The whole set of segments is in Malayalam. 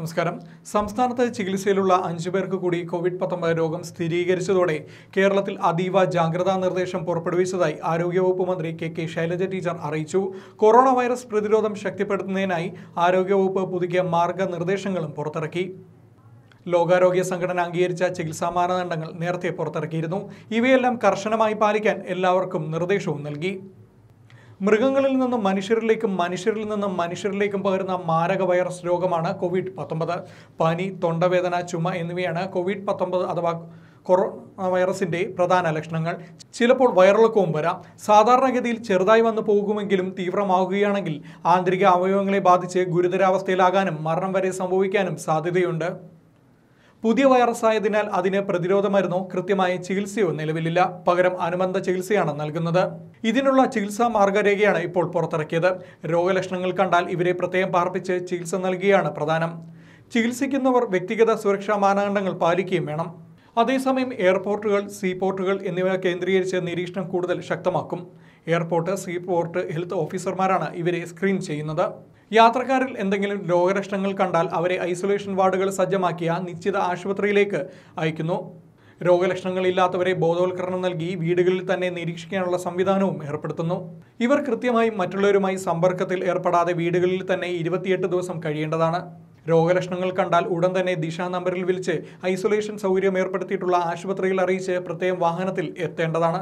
നമസ്കാരം സംസ്ഥാനത്ത് ചികിത്സയിലുള്ള അഞ്ചു പേർക്ക് കൂടി കോവിഡ് പത്തൊമ്പത് രോഗം സ്ഥിരീകരിച്ചതോടെ കേരളത്തിൽ അതീവ ജാഗ്രതാ നിർദ്ദേശം പുറപ്പെടുവിച്ചതായി ആരോഗ്യവകുപ്പ് മന്ത്രി കെ കെ ശൈലജ ടീച്ചർ അറിയിച്ചു കൊറോണ വൈറസ് പ്രതിരോധം ശക്തിപ്പെടുത്തുന്നതിനായി ആരോഗ്യവകുപ്പ് പുതുക്കിയ മാർഗനിർദ്ദേശങ്ങളും പുറത്തിറക്കി ലോകാരോഗ്യ സംഘടന അംഗീകരിച്ച ചികിത്സാ മാനദണ്ഡങ്ങൾ നേരത്തെ പുറത്തിറക്കിയിരുന്നു ഇവയെല്ലാം കർശനമായി പാലിക്കാൻ എല്ലാവർക്കും നിർദ്ദേശവും നൽകി മൃഗങ്ങളിൽ നിന്നും മനുഷ്യരിലേക്കും മനുഷ്യരിൽ നിന്നും മനുഷ്യരിലേക്കും പകരുന്ന മാരക വൈറസ് രോഗമാണ് കോവിഡ് പത്തൊമ്പത് പനി തൊണ്ടവേദന ചുമ എന്നിവയാണ് കോവിഡ് പത്തൊമ്പത് അഥവാ കൊറോണ വൈറസിൻ്റെ പ്രധാന ലക്ഷണങ്ങൾ ചിലപ്പോൾ വയറിളക്കവും വരാം സാധാരണഗതിയിൽ ചെറുതായി വന്നു പോകുമെങ്കിലും തീവ്രമാവുകയാണെങ്കിൽ ആന്തരിക അവയവങ്ങളെ ബാധിച്ച് ഗുരുതരാവസ്ഥയിലാകാനും മരണം വരെ സംഭവിക്കാനും സാധ്യതയുണ്ട് പുതിയ വൈറസ് ആയതിനാൽ അതിന് പ്രതിരോധ മരുന്നോ കൃത്യമായ ചികിത്സയോ നിലവിലില്ല പകരം അനുബന്ധ ചികിത്സയാണ് നൽകുന്നത് ഇതിനുള്ള ചികിത്സാ മാർഗരേഖയാണ് ഇപ്പോൾ പുറത്തിറക്കിയത് രോഗലക്ഷണങ്ങൾ കണ്ടാൽ ഇവരെ പ്രത്യേകം പാർപ്പിച്ച് ചികിത്സ നൽകുകയാണ് പ്രധാനം ചികിത്സിക്കുന്നവർ വ്യക്തിഗത സുരക്ഷാ മാനദണ്ഡങ്ങൾ പാലിക്കുകയും വേണം അതേസമയം എയർപോർട്ടുകൾ സീപോർട്ടുകൾ എന്നിവ കേന്ദ്രീകരിച്ച് നിരീക്ഷണം കൂടുതൽ ശക്തമാക്കും എയർപോർട്ട് സീപോർട്ട് ഹെൽത്ത് ഓഫീസർമാരാണ് ഇവരെ സ്ക്രീൻ ചെയ്യുന്നത് യാത്രക്കാരിൽ എന്തെങ്കിലും രോഗലക്ഷണങ്ങൾ കണ്ടാൽ അവരെ ഐസൊലേഷൻ വാർഡുകൾ സജ്ജമാക്കിയ നിശ്ചിത ആശുപത്രിയിലേക്ക് അയക്കുന്നു രോഗലക്ഷണങ്ങൾ ഇല്ലാത്തവരെ ബോധവൽക്കരണം നൽകി വീടുകളിൽ തന്നെ നിരീക്ഷിക്കാനുള്ള സംവിധാനവും ഏർപ്പെടുത്തുന്നു ഇവർ കൃത്യമായി മറ്റുള്ളവരുമായി സമ്പർക്കത്തിൽ ഏർപ്പെടാതെ വീടുകളിൽ തന്നെ ഇരുപത്തിയെട്ട് ദിവസം കഴിയേണ്ടതാണ് രോഗലക്ഷണങ്ങൾ കണ്ടാൽ ഉടൻ തന്നെ ദിശാ നമ്പറിൽ വിളിച്ച് ഐസൊലേഷൻ സൗകര്യം ഏർപ്പെടുത്തിയിട്ടുള്ള ആശുപത്രിയിൽ അറിയിച്ച് പ്രത്യേകം വാഹനത്തിൽ എത്തേണ്ടതാണ്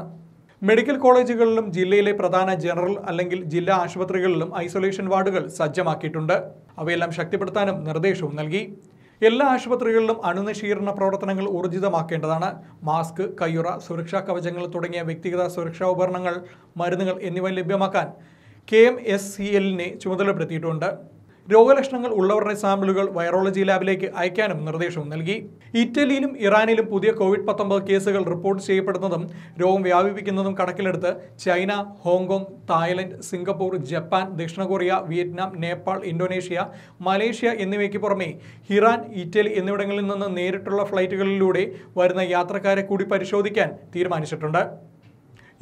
മെഡിക്കൽ കോളേജുകളിലും ജില്ലയിലെ പ്രധാന ജനറൽ അല്ലെങ്കിൽ ജില്ലാ ആശുപത്രികളിലും ഐസൊലേഷൻ വാർഡുകൾ സജ്ജമാക്കിയിട്ടുണ്ട് അവയെല്ലാം ശക്തിപ്പെടുത്താനും നിർദ്ദേശവും നൽകി എല്ലാ ആശുപത്രികളിലും അണുനശീകരണ പ്രവർത്തനങ്ങൾ ഊർജിതമാക്കേണ്ടതാണ് മാസ്ക് കയ്യുറ സുരക്ഷാ കവചങ്ങൾ തുടങ്ങിയ വ്യക്തിഗത സുരക്ഷാ ഉപകരണങ്ങൾ മരുന്നുകൾ എന്നിവ ലഭ്യമാക്കാൻ കെ എം എസ് സി എല്ലിനെ ചുമതലപ്പെടുത്തിയിട്ടുണ്ട് രോഗലക്ഷണങ്ങൾ ഉള്ളവരുടെ സാമ്പിളുകൾ വൈറോളജി ലാബിലേക്ക് അയക്കാനും നിർദ്ദേശവും നൽകി ഇറ്റലിയിലും ഇറാനിലും പുതിയ കോവിഡ് പത്തൊമ്പത് കേസുകൾ റിപ്പോർട്ട് ചെയ്യപ്പെടുന്നതും രോഗം വ്യാപിപ്പിക്കുന്നതും കണക്കിലെടുത്ത് China Hong Kong Thailand Singapore Japan ദക്ഷിണ Korea Vietnam Nepal Indonesia Malaysia എന്നിവയ്ക്ക് പുറമെ ഇറാൻ ഇറ്റലി എന്നിവിടങ്ങളിൽ നിന്ന് നേരിട്ടുള്ള ഫ്ലൈറ്റുകളിലൂടെ വരുന്ന യാത്രക്കാരെ കൂടി പരിശോധിക്കാൻ തീരുമാനിച്ചിട്ടുണ്ട്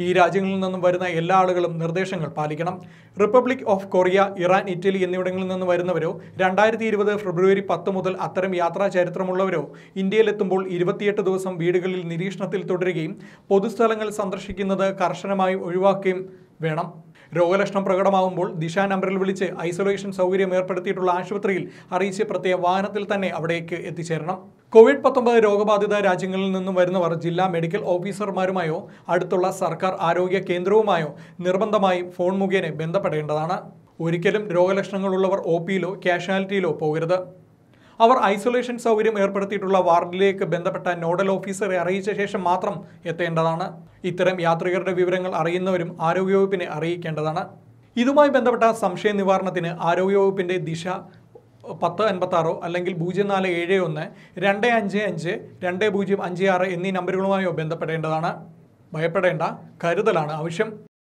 ഈ രാജ്യങ്ങളിൽ നിന്നും വരുന്ന എല്ലാ ആളുകളും നിർദ്ദേശങ്ങൾ പാലിക്കണം Republic of Korea Iran Italy എന്നിവിടങ്ങളിൽ നിന്ന് വരുന്നവരോ രണ്ടായിരത്തി ഇരുപത് ഫെബ്രുവരി പത്ത് മുതൽ അത്തരം യാത്രാ ചരിത്രമുള്ളവരോ ഇന്ത്യയിലെത്തുമ്പോൾ ഇരുപത്തിയെട്ട് ദിവസം വീടുകളിൽ നിരീക്ഷണത്തിൽ തുടരുകയും പൊതുസ്ഥലങ്ങൾ സന്ദർശിക്കുന്നത് കർശനമായി ഒഴിവാക്കുകയും വേണം രോഗലക്ഷണം പ്രകടമാകുമ്പോൾ ദിശ നമ്പറിൽ വിളിച്ച് ഐസൊലേഷൻ സൗകര്യം ഏർപ്പെടുത്തിയിട്ടുള്ള ആശുപത്രിയിൽ അറിയിച്ച് പ്രത്യേക വാഹനത്തിൽ തന്നെ അവിടേക്ക് എത്തിച്ചേരണം കോവിഡ് പത്തൊമ്പത് രോഗബാധിത രാജ്യങ്ങളിൽ നിന്നും വരുന്നവർ ജില്ലാ മെഡിക്കൽ ഓഫീസർമാരുമായോ അടുത്തുള്ള സർക്കാർ ആരോഗ്യ കേന്ദ്രവുമായോ നിർബന്ധമായും ഫോൺ മുഖേന ബന്ധപ്പെടേണ്ടതാണ് ഒരിക്കലും രോഗലക്ഷണങ്ങളുള്ളവർ ഒ പിയിലോ കാഷ്വാലിറ്റിയിലോ പോകരുത് അവർ ഐസൊലേഷൻ സൗകര്യം ഏർപ്പെടുത്തിയിട്ടുള്ള വാർഡിലേക്ക് ബന്ധപ്പെട്ട നോഡൽ ഓഫീസറെ അറിയിച്ച ശേഷം മാത്രം എത്തേണ്ടതാണ് ഇത്തരം യാത്രികരുടെ വിവരങ്ങൾ അറിയുന്നവരും ആരോഗ്യവകുപ്പിനെ അറിയിക്കേണ്ടതാണ് ഇതുമായി ബന്ധപ്പെട്ട സംശയ നിവാരണത്തിന് ആരോഗ്യവകുപ്പിന്റെ ദിശ പത്ത് അൻപത്താറോ അല്ലെങ്കിൽ പൂജ്യം നാല് ഏഴ് ഒന്ന് രണ്ട് അഞ്ച് അഞ്ച് രണ്ട് പൂജ്യം അഞ്ച് ആറ് എന്നീ നമ്പറുകളുമായോ ബന്ധപ്പെടേണ്ടതാണ് ഭയപ്പെടേണ്ട കരുതലാണ് ആവശ്യം